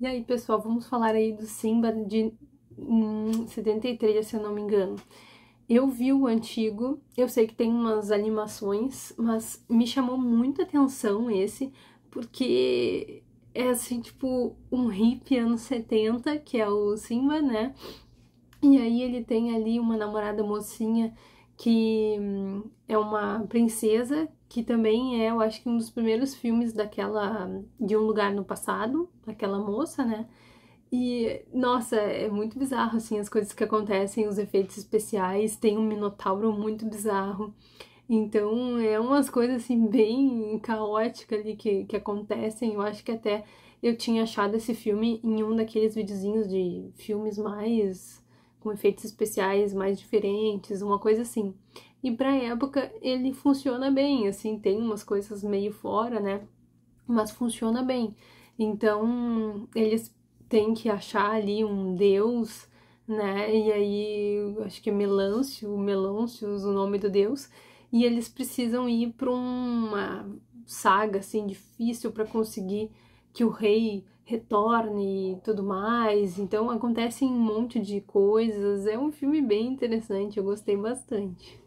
E aí, pessoal, vamos falar aí do Simba de hum, 73, se eu não me engano. Eu vi o antigo, eu sei que tem umas animações, mas me chamou muita atenção esse, porque é assim, tipo, um hippie anos 70, que é o Simba, né? E aí ele tem ali uma namorada mocinha que hum, uma princesa, que também é, eu acho que um dos primeiros filmes daquela de um lugar no passado, aquela moça, né? E nossa, é muito bizarro assim as coisas que acontecem, os efeitos especiais, tem um minotauro muito bizarro. Então, é umas coisas assim bem caóticas ali que que acontecem. Eu acho que até eu tinha achado esse filme em um daqueles videozinhos de filmes mais com efeitos especiais mais diferentes, uma coisa assim. E pra época ele funciona bem, assim, tem umas coisas meio fora, né? Mas funciona bem. Então eles têm que achar ali um deus, né? E aí acho que é Melâncio, Melâncios, o nome do deus. E eles precisam ir para uma saga assim difícil para conseguir que o rei retorne e tudo mais. Então acontecem um monte de coisas. É um filme bem interessante, eu gostei bastante.